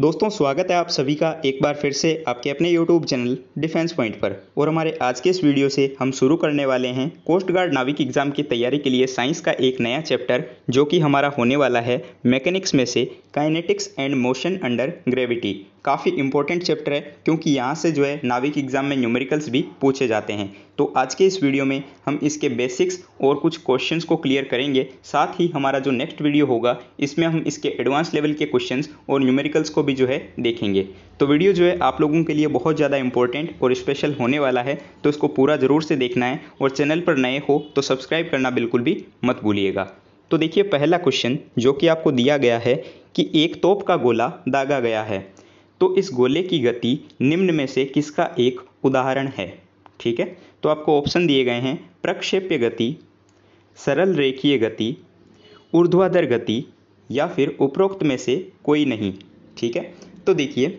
दोस्तों स्वागत है आप सभी का एक बार फिर से आपके अपने YouTube चैनल डिफेंस पॉइंट पर और हमारे आज के इस वीडियो से हम शुरू करने वाले हैं कोस्ट गार्ड नाविक एग्जाम की तैयारी के लिए साइंस का एक नया चैप्टर जो कि हमारा होने वाला है मैकेनिक्स में से kinetics and motion under gravity काफ़ी इंपॉर्टेंट चैप्टर है क्योंकि यहाँ से जो है नाविक एग्ज़ाम में न्यूमेरिकल्स भी पूछे जाते हैं तो आज के इस वीडियो में हम इसके बेसिक्स और कुछ क्वेश्चंस को क्लियर करेंगे साथ ही हमारा जो नेक्स्ट वीडियो होगा इसमें हम इसके एडवांस लेवल के क्वेश्चन और न्यूमेरिकल्स को भी जो है देखेंगे तो वीडियो जो है आप लोगों के लिए बहुत ज़्यादा इंपॉर्टेंट और स्पेशल होने वाला है तो इसको पूरा ज़रूर से देखना है और चैनल पर नए हो तो सब्सक्राइब करना बिल्कुल भी मत भूलिएगा तो देखिए पहला क्वेश्चन जो कि आपको दिया गया है कि एक तोप का गोला दागा गया है तो इस गोले की गति निम्न में से किसका एक उदाहरण है ठीक है तो आपको ऑप्शन दिए गए हैं प्रक्षेप्य गति सरल रेखीय गति ऊर्ध्वाधर गति या फिर उपरोक्त में से कोई नहीं ठीक है तो देखिए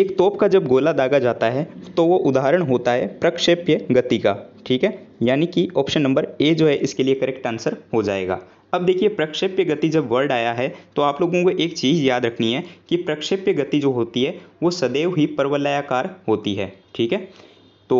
एक तोप का जब गोला दागा जाता है तो वो उदाहरण होता है प्रक्षेप्य गति का ठीक है यानी कि ऑप्शन नंबर ए जो है इसके लिए करेक्ट आंसर हो जाएगा अब देखिए प्रक्षेप्य गति जब वर्ड आया है तो आप लोगों को एक चीज़ याद रखनी है कि प्रक्षेप्य गति जो होती है वो सदैव ही परवलयाकार होती है ठीक है तो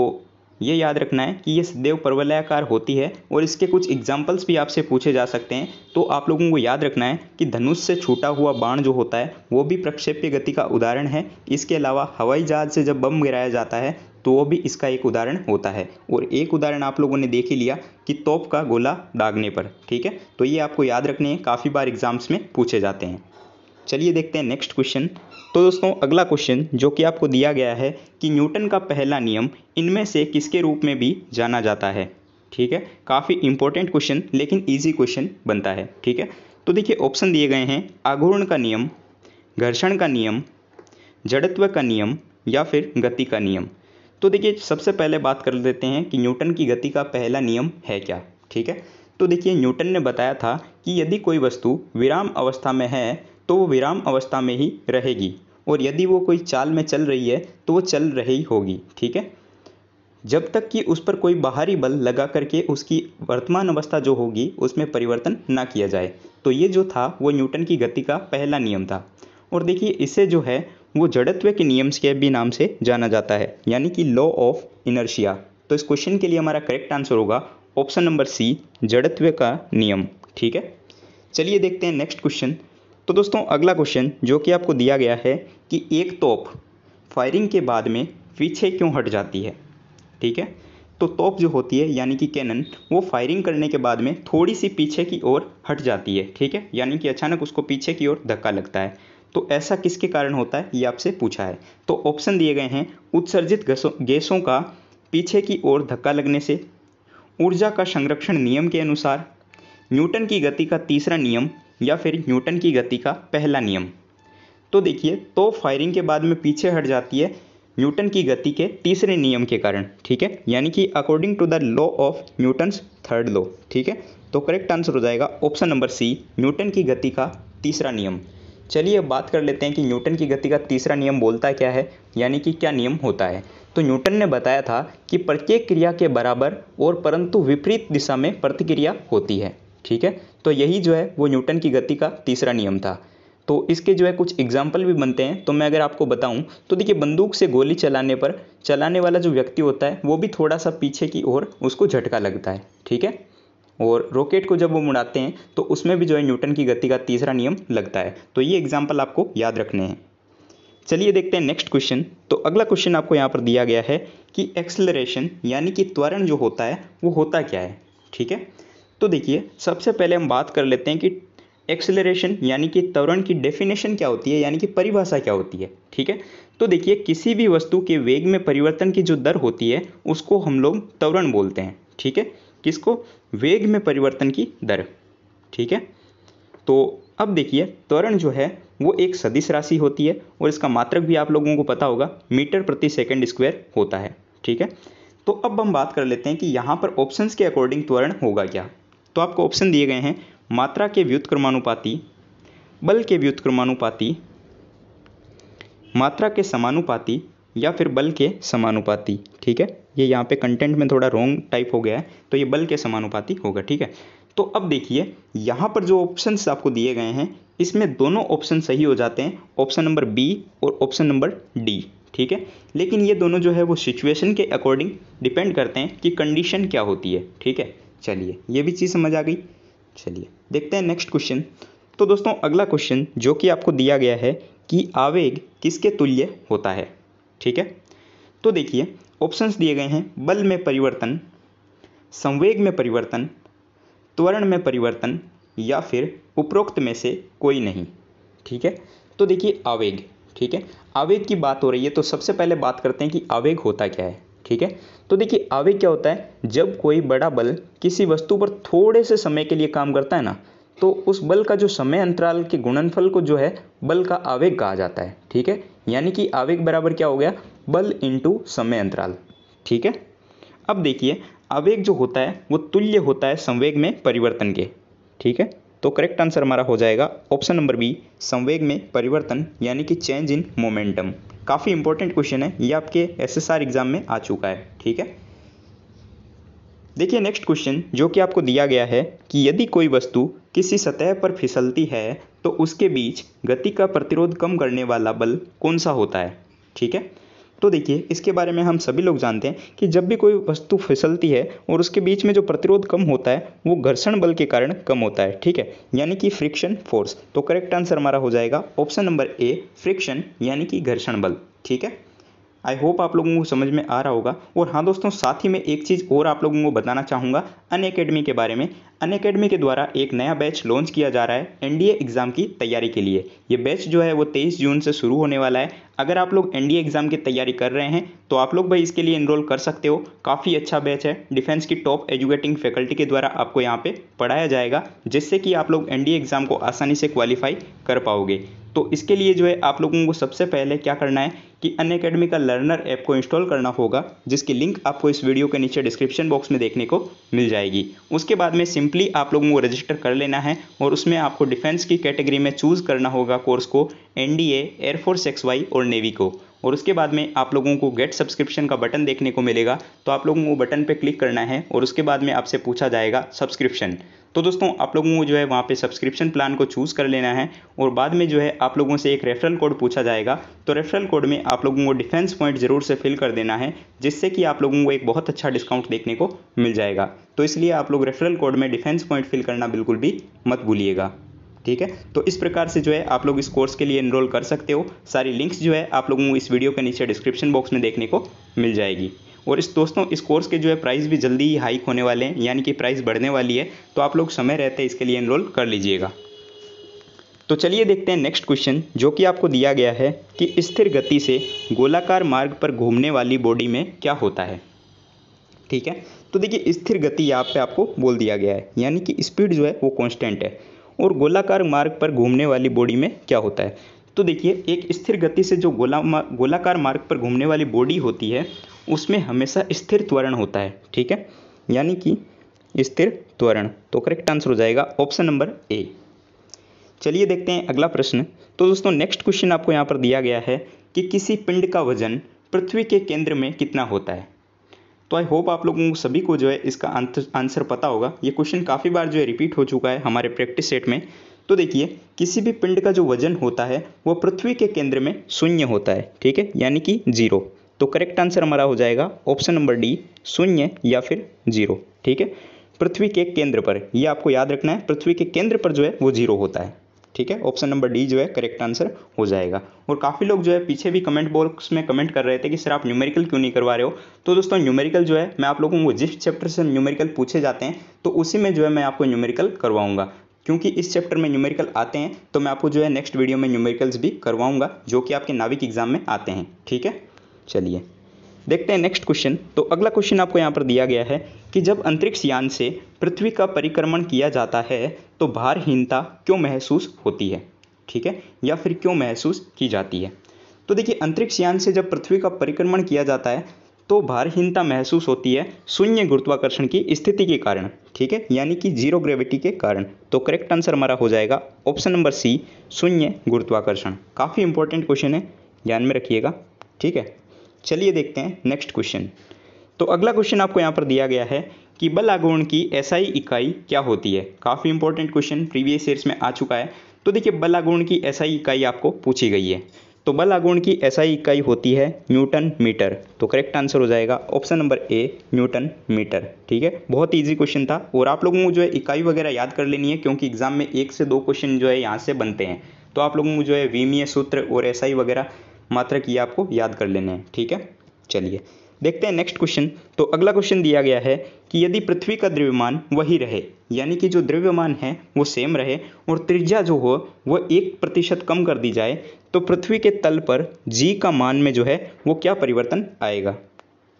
ये याद रखना है कि ये सदैव परवलयाकार होती है और इसके कुछ एग्जाम्पल्स भी आपसे पूछे जा सकते हैं तो आप लोगों को याद रखना है कि धनुष से छूटा हुआ बाण जो होता है वो भी प्रक्षेप्य गति का उदाहरण है इसके अलावा हवाई जहाज से जब बम गिराया जाता है तो वो भी इसका एक उदाहरण होता है और एक उदाहरण आप लोगों ने देख ही लिया कि तोप का गोला दागने पर ठीक है तो ये आपको याद रखने हैं काफ़ी बार एग्जाम्स में पूछे जाते हैं चलिए देखते हैं नेक्स्ट क्वेश्चन तो दोस्तों अगला क्वेश्चन जो कि आपको दिया गया है कि न्यूटन का पहला नियम इनमें से किसके रूप में भी जाना जाता है ठीक है काफ़ी इंपॉर्टेंट क्वेश्चन लेकिन ईजी क्वेश्चन बनता है ठीक है तो देखिए ऑप्शन दिए गए हैं आघूर्ण का नियम घर्षण का नियम जड़त्व का नियम या फिर गति का नियम तो देखिए सबसे पहले बात कर लेते हैं कि न्यूटन की गति का पहला नियम है क्या ठीक है तो देखिए न्यूटन ने बताया था कि यदि कोई वस्तु विराम अवस्था में है तो वो विराम अवस्था में ही रहेगी और यदि वो कोई चाल में चल रही है तो वो चल रही होगी ठीक है जब तक कि उस पर कोई बाहरी बल लगा करके उसकी वर्तमान अवस्था जो होगी उसमें परिवर्तन ना किया जाए तो ये जो था वो न्यूटन की गति का पहला नियम था और देखिए इससे जो है वो जड़त्व के नियम्स के भी नाम से जाना जाता है यानी कि लॉ ऑफ इनर्शिया तो इस क्वेश्चन के लिए हमारा करेक्ट आंसर होगा ऑप्शन नंबर सी जड़त्व का नियम ठीक है चलिए देखते हैं नेक्स्ट क्वेश्चन तो दोस्तों अगला क्वेश्चन जो कि आपको दिया गया है कि एक तोप फायरिंग के बाद में पीछे क्यों हट जाती है ठीक है तो तोप जो होती है यानी कि कैनन वो फायरिंग करने के बाद में थोड़ी सी पीछे की ओर हट जाती है ठीक है यानी कि अचानक उसको पीछे की ओर धक्का लगता है तो ऐसा किसके कारण होता है ये आपसे पूछा है तो ऑप्शन दिए गए हैं उत्सर्जित गैसों का पीछे की ओर धक्का लगने से ऊर्जा का संरक्षण नियम के अनुसार न्यूटन की गति का तीसरा नियम या फिर न्यूटन की गति का पहला नियम तो देखिए तो फायरिंग के बाद में पीछे हट जाती है न्यूटन की गति के तीसरे नियम के कारण ठीक है यानी कि according to the law of Newton's third law ठीक है तो करेक्ट आंसर हो जाएगा ऑप्शन नंबर सी न्यूटन की गति का तीसरा नियम चलिए अब बात कर लेते हैं कि न्यूटन की गति का तीसरा नियम बोलता क्या है यानी कि क्या नियम होता है तो न्यूटन ने बताया था कि प्रत्येक क्रिया के बराबर और परंतु विपरीत दिशा में प्रतिक्रिया होती है ठीक है तो यही जो है वो न्यूटन की गति का तीसरा नियम था तो इसके जो है कुछ एग्जाम्पल भी बनते हैं तो मैं अगर आपको बताऊं तो देखिए बंदूक से गोली चलाने पर चलाने वाला जो व्यक्ति होता है वो भी थोड़ा सा पीछे की ओर उसको झटका लगता है ठीक है और रॉकेट को जब वो मुड़ाते हैं तो उसमें भी जो है न्यूटन की गति का तीसरा नियम लगता है तो ये एग्जाम्पल आपको याद रखने हैं चलिए देखते हैं नेक्स्ट क्वेश्चन तो अगला क्वेश्चन आपको यहाँ पर दिया गया है कि एक्सलरेशन यानी कि त्वरण जो होता है वो होता क्या है ठीक है तो देखिए सबसे पहले हम बात कर लेते हैं कि एक्सेलरेशन यानी कि त्वरण की डेफिनेशन क्या होती है यानी कि परिभाषा क्या होती है ठीक है तो देखिए किसी भी वस्तु के वेग में परिवर्तन की जो दर होती है उसको हम लोग त्वरण बोलते हैं ठीक है किसको वेग में परिवर्तन की दर ठीक है तो अब देखिए त्वरण जो है वो एक सदिश राशि होती है और इसका मात्रक भी आप लोगों को पता होगा मीटर प्रति सेकंड स्क्वायर होता है ठीक है तो अब हम बात कर लेते हैं कि यहाँ पर ऑप्शंस के अकॉर्डिंग त्वरण होगा क्या तो आपको ऑप्शन दिए गए हैं मात्रा के व्युत्क्रमानुपाती बल के व्युत्क्रमानुपाती मात्रा के समानुपाती या फिर बल के समानुपाती ठीक है ये यहाँ पे कंटेंट में थोड़ा रॉन्ग टाइप हो गया है तो ये बल के समानुपाती होगा ठीक है तो अब देखिए यहाँ पर जो ऑप्शंस आपको दिए गए हैं इसमें दोनों ऑप्शन सही हो जाते हैं ऑप्शन नंबर बी और ऑप्शन नंबर डी ठीक है लेकिन ये दोनों जो है वो सिचुएशन के अकॉर्डिंग डिपेंड करते हैं कि कंडीशन क्या होती है ठीक है चलिए ये भी चीज़ समझ आ गई चलिए देखते हैं नेक्स्ट क्वेश्चन तो दोस्तों अगला क्वेश्चन जो कि आपको दिया गया है कि आवेग किसके तुल्य होता है ठीक है तो देखिए ऑप्शंस दिए गए हैं बल में परिवर्तन संवेग में परिवर्तन त्वरण में परिवर्तन या फिर उपरोक्त में से कोई नहीं ठीक है तो देखिए आवेग ठीक है आवेग की बात हो रही है तो सबसे पहले बात करते हैं कि आवेग होता क्या है ठीक है तो देखिए आवेग क्या होता है जब कोई बड़ा बल किसी वस्तु पर थोड़े से समय के लिए काम करता है ना तो उस बल का जो समय अंतराल के गुणनफल को जो है बल का आवेग कहा जाता है ठीक है यानी कि आवेग बराबर क्या हो गया बल इंटू समय अंतराल ठीक है अब देखिए आवेग जो होता है वो तुल्य होता है संवेग में परिवर्तन के ठीक है तो करेक्ट आंसर हमारा हो जाएगा ऑप्शन नंबर बी संवेग में परिवर्तन यानी कि चेंज इन मोमेंटम काफ़ी इंपॉर्टेंट क्वेश्चन है ये आपके एसएसआर एग्जाम में आ चुका है ठीक है देखिए नेक्स्ट क्वेश्चन जो कि आपको दिया गया है कि यदि कोई वस्तु किसी सतह पर फिसलती है तो उसके बीच गति का प्रतिरोध कम करने वाला बल कौन सा होता है ठीक है तो देखिए इसके बारे में हम सभी लोग जानते हैं कि जब भी कोई वस्तु फिसलती है और उसके बीच में जो प्रतिरोध कम होता है वो घर्षण बल के कारण कम होता है ठीक है यानी कि फ्रिक्शन फोर्स तो करेक्ट आंसर हमारा हो जाएगा ऑप्शन नंबर ए फ्रिक्शन यानी कि घर्षण बल ठीक है आई होप आप लोगों को समझ में आ रहा होगा और हाँ दोस्तों साथ ही में एक चीज़ और आप लोगों को बताना चाहूँगा अन के बारे में अन अकेडमी के द्वारा एक नया बैच लॉन्च किया जा रहा है एनडीए एग्ज़ाम की तैयारी के लिए ये बैच जो है वो 23 जून से शुरू होने वाला है अगर आप लोग एनडीए एग्ज़ाम की तैयारी कर रहे हैं तो आप लोग भाई इसके लिए इनरोल कर सकते हो काफ़ी अच्छा बैच है डिफेंस की टॉप एजुकेटिंग फैकल्टी के द्वारा आपको यहाँ पे पढ़ाया जाएगा जिससे कि आप लोग एनडीए एग्ज़ाम को आसानी से क्वालिफाई कर पाओगे तो इसके लिए जो है आप लोगों को सबसे पहले क्या करना है कि अन अकेडमी का लर्नर ऐप को इंस्टॉल करना होगा जिसकी लिंक आपको इस वीडियो के नीचे डिस्क्रिप्शन बॉक्स में देखने को मिल जाएगी उसके बाद में सिंपल सिंपली आप लोगों को रजिस्टर कर लेना है और उसमें आपको डिफेंस की कैटेगरी में चूज़ करना होगा कोर्स को एनडीए एयरफोर्स एक्स वाई और नेवी को और उसके बाद में आप लोगों को गेट सब्सक्रिप्शन का बटन देखने को मिलेगा तो आप लोगों को बटन पर क्लिक करना है और उसके बाद में आपसे पूछा जाएगा सब्सक्रिप्शन तो दोस्तों आप लोगों को जो है वहाँ पे सब्सक्रिप्शन प्लान को चूज़ कर लेना है और बाद में जो है आप लोगों से एक रेफरल कोड पूछा जाएगा तो रेफरल कोड में आप लोगों को डिफेंस पॉइंट ज़रूर से फिल कर देना है जिससे कि आप लोगों को एक बहुत अच्छा डिस्काउंट देखने को मिल जाएगा तो इसलिए आप लोग रेफरल कोड में डिफेंस पॉइंट फिल करना बिल्कुल भी मत भूलिएगा ठीक है तो इस प्रकार से जो है आप लोग इस कोर्स के लिए इनरोल कर सकते हो सारी लिंक्स जो है आप लोगों को इस वीडियो के नीचे डिस्क्रिप्शन बॉक्स में देखने को मिल जाएगी और इस दोस्तों इस कोर्स के जो है प्राइस भी जल्दी ही हाइक होने वाले हैं यानी कि प्राइस बढ़ने वाली है तो आप लोग समय रहते इसके लिए इनरोल कर लीजिएगा तो चलिए देखते हैं नेक्स्ट क्वेश्चन जो कि आपको दिया गया है कि स्थिर गति से गोलाकार मार्ग पर घूमने वाली बॉडी में क्या होता है ठीक है तो देखिए स्थिर गति यहाँ पे आपको बोल दिया गया है यानी कि स्पीड जो है वो कांस्टेंट है और गोलाकार मार्ग पर घूमने वाली बॉडी में क्या होता है तो देखिए एक स्थिर गति से जो गोला गोलाकार मार्ग पर घूमने वाली बॉडी होती है उसमें हमेशा स्थिर त्वरण होता है ठीक है यानी कि स्थिर त्वरण तो करेक्ट आंसर हो जाएगा ऑप्शन नंबर ए चलिए देखते हैं अगला प्रश्न तो दोस्तों नेक्स्ट क्वेश्चन आपको यहाँ पर दिया गया है कि किसी पिंड का वजन पृथ्वी के केंद्र में कितना होता है तो आई होप आप लोगों को सभी को जो है इसका आंसर पता होगा ये क्वेश्चन काफ़ी बार जो है रिपीट हो चुका है हमारे प्रैक्टिस सेट में तो देखिए किसी भी पिंड का जो वजन होता है वो पृथ्वी के केंद्र में शून्य होता है ठीक है यानी कि जीरो तो करेक्ट आंसर हमारा हो जाएगा ऑप्शन नंबर डी शून्य या फिर जीरो ठीक है पृथ्वी के केंद्र पर यह आपको याद रखना है पृथ्वी के केंद्र पर जो है वो जीरो होता है ठीक है ऑप्शन नंबर डी जो है करेक्ट आंसर हो जाएगा और काफ़ी लोग जो है पीछे भी कमेंट बॉक्स में कमेंट कर रहे थे कि सर आप न्यूमेरिकल क्यों नहीं करवा रहे हो तो दोस्तों न्यूमेरिकल जो है मैं आप लोगों को जिस चैप्टर से न्यूमेरिकल पूछे जाते हैं तो उसी में जो है मैं आपको न्यूमेरिकल करवाऊंगा क्योंकि इस चैप्टर में न्यूमेरिकल आते हैं तो मैं आपको जो है नेक्स्ट वीडियो में न्यूमेरिकल्स भी करवाऊंगा जो कि आपके नाविक एग्जाम में आते हैं ठीक है चलिए देखते हैं नेक्स्ट क्वेश्चन तो अगला क्वेश्चन आपको यहाँ पर दिया गया है कि जब अंतरिक्ष यान से पृथ्वी का परिक्रमण किया जाता है तो भारहीनता क्यों महसूस होती है ठीक है या फिर क्यों महसूस की जाती है तो देखिए अंतरिक्ष यान से जब पृथ्वी का परिक्रमण किया जाता है तो भारहीनता महसूस होती है शून्य गुरुत्वाकर्षण की स्थिति के कारण ठीक है यानी कि जीरो ग्रेविटी के कारण तो करेक्ट आंसर हमारा हो जाएगा ऑप्शन नंबर सी शून्य गुरुत्वाकर्षण काफ़ी इंपॉर्टेंट क्वेश्चन है ध्यान में रखिएगा ठीक है चलिए देखते हैं नेक्स्ट क्वेश्चन तो अगला क्वेश्चन आपको यहाँ पर दिया गया है कि बल आघूर्ण की एसआई इकाई क्या होती है काफ़ी इंपॉर्टेंट क्वेश्चन प्रीवियस ईयर्स में आ चुका है तो देखिए बल आघूर्ण की एसआई इकाई आपको पूछी गई है तो बल आघूर्ण की एसआई इकाई होती है न्यूटन मीटर तो करेक्ट आंसर हो जाएगा option number A newton metre ठीक है बहुत इजी क्वेश्चन था और आप लोगों को जो है इकाई वगैरह याद कर लेनी है क्योंकि एग्जाम में एक से दो क्वेश्चन जो है यहाँ से बनते हैं तो आप लोगों को जो है विमीय सूत्र और एसआई वगैरह मात्रक ये आपको याद कर लेने हैं ठीक है चलिए देखते हैं नेक्स्ट क्वेश्चन तो अगला क्वेश्चन दिया गया है कि यदि पृथ्वी का द्रव्यमान वही रहे यानी कि जो द्रव्यमान है वो सेम रहे और त्रिज्या जो हो वह एक प्रतिशत कम कर दी जाए तो पृथ्वी के तल पर जी का मान में जो है वो क्या परिवर्तन आएगा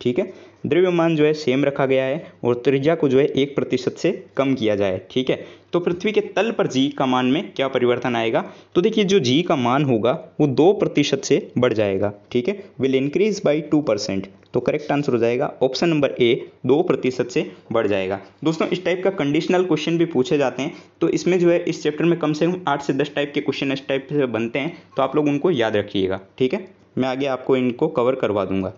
ठीक है द्रव्यमान जो है सेम रखा गया है और त्रिज्या को जो है एक प्रतिशत से कम किया जाए ठीक है तो पृथ्वी के तल पर जी का मान में क्या परिवर्तन आएगा तो देखिए जो जी का मान होगा वो दो प्रतिशत से बढ़ जाएगा ठीक है will increase by two percent तो करेक्ट आंसर हो जाएगा ऑप्शन नंबर ए दो प्रतिशत से बढ़ जाएगा दोस्तों इस टाइप का कंडीशनल क्वेश्चन भी पूछे जाते हैं तो इसमें जो है इस चैप्टर में कम से कम आठ से दस टाइप के क्वेश्चन इस टाइप से बनते हैं तो आप लोग उनको याद रखिएगा ठीक है मैं आगे आपको इनको कवर करवा दूंगा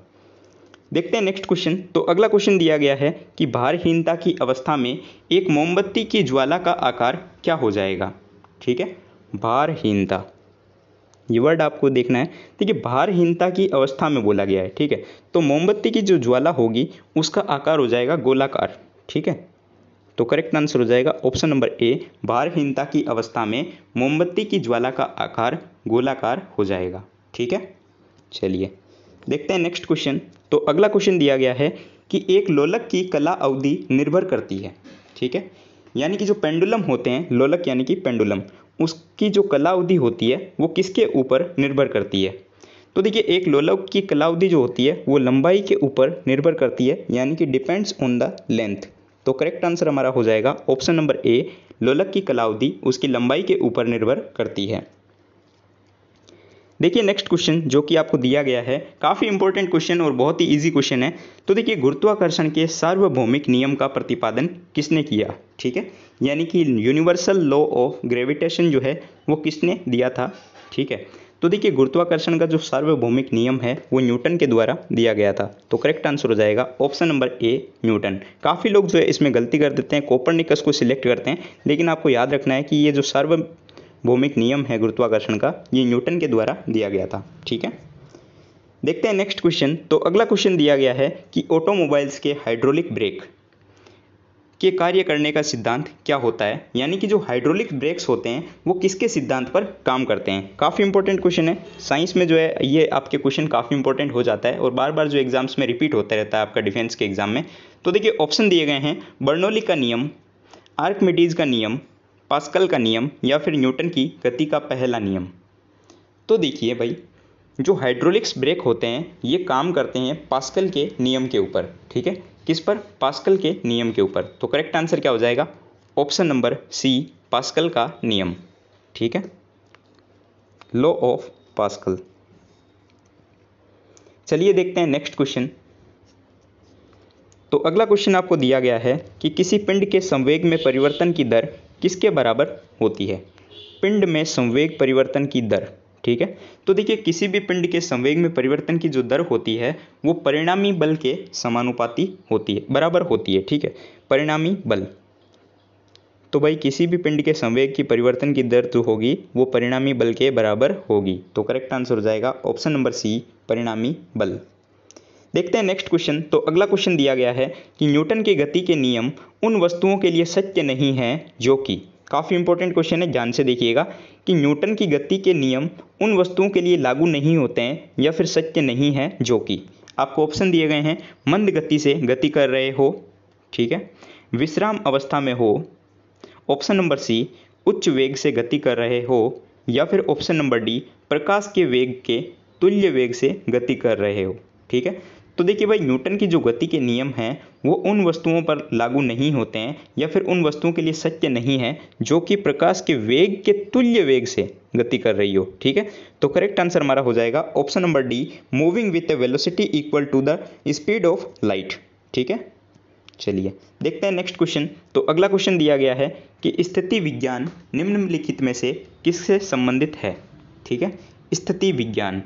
देखते हैं नेक्स्ट क्वेश्चन तो अगला क्वेश्चन दिया गया है कि भारहीनता की अवस्था में एक मोमबत्ती की ज्वाला का आकार क्या हो जाएगा ठीक है भारहीनता ये वर्ड आपको देखना है देखिए भारहीनता की अवस्था में बोला गया है ठीक है तो मोमबत्ती की जो ज्वाला होगी उसका आकार हो जाएगा गोलाकार ठीक है तो करेक्ट आंसर हो जाएगा ऑप्शन नंबर ए भारहीनता की अवस्था में मोमबत्ती की ज्वाला का आकार गोलाकार हो जाएगा ठीक है चलिए देखते हैं नेक्स्ट क्वेश्चन तो अगला क्वेश्चन दिया गया है कि एक लोलक की कला अवधि निर्भर करती है ठीक है यानी कि जो पेंडुलम होते हैं लोलक यानी कि पेंडुलम उसकी जो कला अवधि होती है वो किसके ऊपर निर्भर करती है तो देखिए एक लोलक की कला अवधि जो होती है वो लंबाई के ऊपर निर्भर करती है यानी कि डिपेंड्स ऑन द लेंथ तो करेक्ट आंसर हमारा हो जाएगा ऑप्शन नंबर ए लोलक की अवधि उसकी लंबाई के ऊपर निर्भर करती है देखिए नेक्स्ट क्वेश्चन जो कि आपको दिया गया है काफ़ी इंपॉर्टेंट क्वेश्चन और बहुत ही इजी क्वेश्चन है तो देखिए गुरुत्वाकर्षण के सार्वभौमिक नियम का प्रतिपादन किसने किया ठीक है यानी कि यूनिवर्सल लॉ ऑफ ग्रेविटेशन जो है वो किसने दिया था ठीक है तो देखिए गुरुत्वाकर्षण का जो सार्वभौमिक नियम है वो न्यूटन के द्वारा दिया गया था तो करेक्ट आंसर हो जाएगा ऑप्शन नंबर ए न्यूटन काफ़ी लोग जो है इसमें गलती कर देते हैं कोपरनिकस को सिलेक्ट करते हैं लेकिन आपको याद रखना है कि ये जो सार्व भौमिक नियम है गुरुत्वाकर्षण का ये न्यूटन के द्वारा दिया गया था ठीक है देखते हैं नेक्स्ट क्वेश्चन तो अगला क्वेश्चन दिया गया है कि ऑटोमोबाइल्स के हाइड्रोलिक ब्रेक के कार्य करने का सिद्धांत क्या होता है यानी कि जो हाइड्रोलिक ब्रेक्स होते हैं वो किसके सिद्धांत पर काम करते हैं काफ़ी इंपॉर्टेंट क्वेश्चन है साइंस में जो है ये आपके क्वेश्चन काफ़ी इंपॉर्टेंट हो जाता है और बार बार जो एग्जाम्स में रिपीट होता रहता है आपका डिफेंस के एग्जाम में तो देखिए ऑप्शन दिए गए हैं बर्नोली का नियम आर्कमिडीज का नियम पास्कल का नियम या फिर न्यूटन की गति का पहला नियम तो देखिए भाई जो हाइड्रोलिक्स ब्रेक होते हैं ये काम करते हैं पास्कल के नियम के ऊपर ठीक है किस पर पास्कल के नियम के ऊपर तो करेक्ट आंसर क्या हो जाएगा ऑप्शन नंबर सी पास्कल का नियम ठीक है लॉ ऑफ पास्कल चलिए देखते हैं नेक्स्ट क्वेश्चन तो अगला क्वेश्चन आपको दिया गया है कि किसी पिंड के संवेग में परिवर्तन की दर किसके बराबर होती है पिंड में संवेग परिवर्तन की दर ठीक है तो देखिए किसी भी पिंड के संवेग में परिवर्तन की जो दर होती है वो परिणामी बल के समानुपाती होती है बराबर होती है ठीक है परिणामी बल तो भाई किसी भी पिंड के संवेग की परिवर्तन की दर जो होगी वो परिणामी बल के बराबर होगी तो करेक्ट आंसर हो जाएगा ऑप्शन नंबर सी परिणामी बल देखते हैं नेक्स्ट क्वेश्चन तो अगला क्वेश्चन दिया गया है कि न्यूटन के गति के नियम उन वस्तुओं के लिए सत्य नहीं हैं जो कि काफ़ी इंपॉर्टेंट क्वेश्चन है ध्यान से देखिएगा कि न्यूटन की गति के नियम उन वस्तुओं के लिए लागू नहीं होते हैं या फिर सत्य नहीं हैं जो कि आपको ऑप्शन दिए गए हैं मंद गति से गति कर रहे हो ठीक है विश्राम अवस्था में हो ऑप्शन नंबर सी उच्च वेग से गति कर रहे हो या फिर ऑप्शन नंबर डी प्रकाश के वेग के तुल्य वेग से गति कर रहे हो ठीक है तो देखिए भाई न्यूटन की जो गति के नियम हैं वो उन वस्तुओं पर लागू नहीं होते हैं या फिर उन वस्तुओं के लिए सत्य नहीं है जो कि प्रकाश के वेग के तुल्य वेग से गति कर रही हो ठीक है तो करेक्ट आंसर हमारा हो जाएगा option number D moving with a velocity equal to the speed of light ठीक है चलिए देखते हैं नेक्स्ट क्वेश्चन तो अगला क्वेश्चन दिया गया है कि स्थिति विज्ञान निम्नलिखित में से किससे संबंधित है ठीक है स्थिति विज्ञान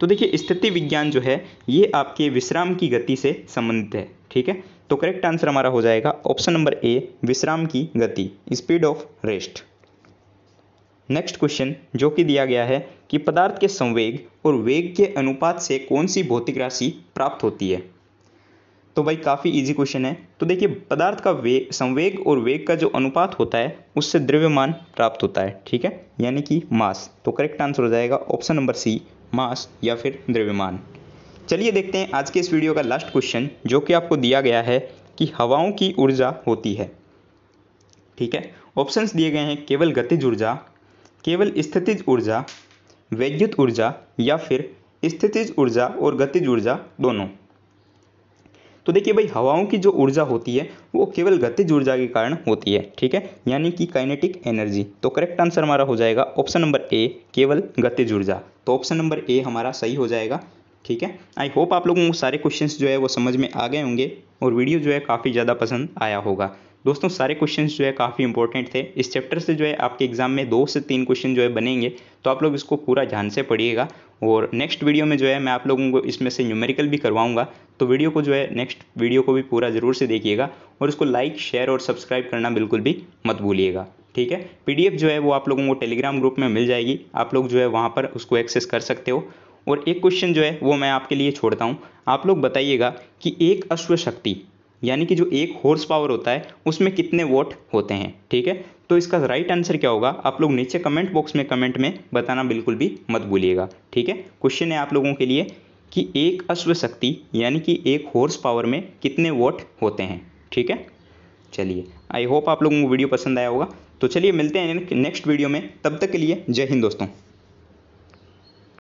तो देखिए स्थिति विज्ञान जो है ये आपके विश्राम की गति से संबंधित है ठीक है तो करेक्ट आंसर हमारा हो जाएगा ऑप्शन नंबर ए विश्राम की गति speed of rest next question जो कि दिया गया है कि पदार्थ के संवेग और वेग के अनुपात से कौन सी भौतिक राशि प्राप्त होती है तो भाई काफ़ी इजी क्वेश्चन है तो देखिए पदार्थ का वे संवेग और वेग का जो अनुपात होता है उससे द्रव्यमान प्राप्त होता है ठीक है यानी कि मास तो करेक्ट आंसर हो जाएगा ऑप्शन नंबर सी मास या फिर द्रव्यमान चलिए देखते हैं आज के इस वीडियो का लास्ट क्वेश्चन जो कि आपको दिया गया है कि हवाओं की ऊर्जा होती है ठीक है ऑप्शंस दिए गए हैं केवल गतिज ऊर्जा केवल स्थितिज ऊर्जा वैद्युत ऊर्जा या फिर स्थितिज ऊर्जा और गतिज ऊर्जा दोनों तो देखिए भाई हवाओं की जो ऊर्जा होती है वो केवल गतिज ऊर्जा के कारण होती है ठीक है यानी कि काइनेटिक एनर्जी तो करेक्ट आंसर हमारा हो जाएगा ऑप्शन नंबर ए केवल गतिज ऊर्जा तो ऑप्शन नंबर ए हमारा सही हो जाएगा ठीक है आई होप आप लोगों को सारे क्वेश्चन जो है वो समझ में आ गए होंगे और वीडियो जो है काफ़ी ज़्यादा पसंद आया होगा दोस्तों सारे क्वेश्चन जो है काफ़ी इंपॉर्टेंट थे इस चैप्टर से जो है आपके एग्जाम में दो से तीन क्वेश्चन जो है बनेंगे तो आप लोग इसको पूरा ध्यान से पढ़िएगा और नेक्स्ट वीडियो में जो है मैं आप लोगों को इसमें से न्यूमेरिकल भी करवाऊंगा तो वीडियो को जो है नेक्स्ट वीडियो को भी पूरा ज़रूर से देखिएगा और उसको लाइक शेयर और सब्सक्राइब करना बिल्कुल भी मत भूलिएगा ठीक है पीडीएफ जो है वो आप लोगों को टेलीग्राम ग्रुप में मिल जाएगी आप लोग जो है वहाँ पर उसको एक्सेस कर सकते हो और एक क्वेश्चन जो है वो मैं आपके लिए छोड़ता हूँ आप लोग बताइएगा कि एक अश्व शक्ति यानी कि जो एक हॉर्स पावर होता है उसमें कितने वोट होते हैं ठीक है तो इसका राइट आंसर क्या होगा आप लोग नीचे कमेंट बॉक्स में कमेंट में बताना बिल्कुल भी मत भूलिएगा ठीक है क्वेश्चन है आप लोगों के लिए कि एक अश्व शक्ति यानी कि एक हॉर्स पावर में कितने वोट होते हैं ठीक है चलिए आई होप आप लोगों को वीडियो पसंद आया होगा तो चलिए मिलते हैं नेक्स्ट वीडियो में तब तक के लिए जय हिंद दोस्तों